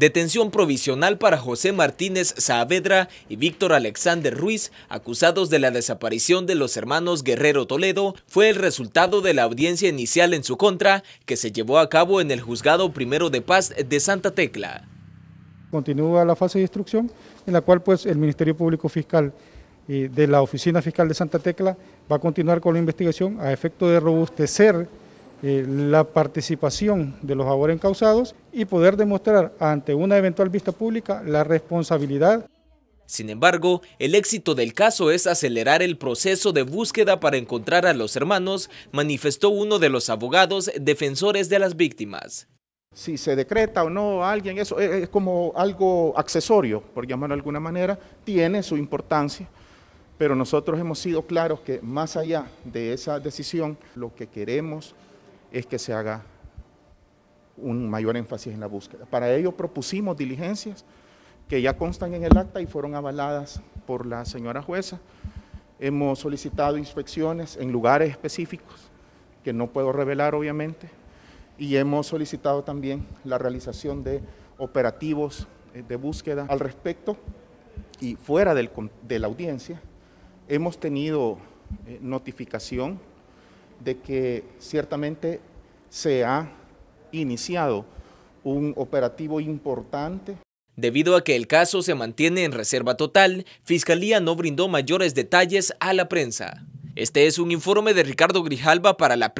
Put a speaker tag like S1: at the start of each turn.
S1: Detención provisional para José Martínez Saavedra y Víctor Alexander Ruiz, acusados de la desaparición de los hermanos Guerrero Toledo, fue el resultado de la audiencia inicial en su contra que se llevó a cabo en el Juzgado Primero de Paz de Santa Tecla.
S2: Continúa la fase de instrucción en la cual pues el Ministerio Público Fiscal eh, de la Oficina Fiscal de Santa Tecla va a continuar con la investigación a efecto de robustecer eh, la participación de los ahora encausados y poder demostrar ante una eventual vista pública la responsabilidad.
S1: Sin embargo, el éxito del caso es acelerar el proceso de búsqueda para encontrar a los hermanos, manifestó uno de los abogados defensores de las víctimas.
S3: Si se decreta o no a alguien, eso es como algo accesorio, por llamarlo de alguna manera, tiene su importancia pero nosotros hemos sido claros que más allá de esa decisión, lo que queremos es que se haga un mayor énfasis en la búsqueda. Para ello propusimos diligencias que ya constan en el acta y fueron avaladas por la señora jueza. Hemos solicitado inspecciones en lugares específicos, que no puedo revelar obviamente, y hemos solicitado también la realización de operativos eh, de búsqueda. Al respecto, y fuera de la audiencia, hemos tenido eh, notificación de que ciertamente se ha iniciado un operativo importante.
S1: Debido a que el caso se mantiene en reserva total, Fiscalía no brindó mayores detalles a la prensa. Este es un informe de Ricardo Grijalba
S2: para la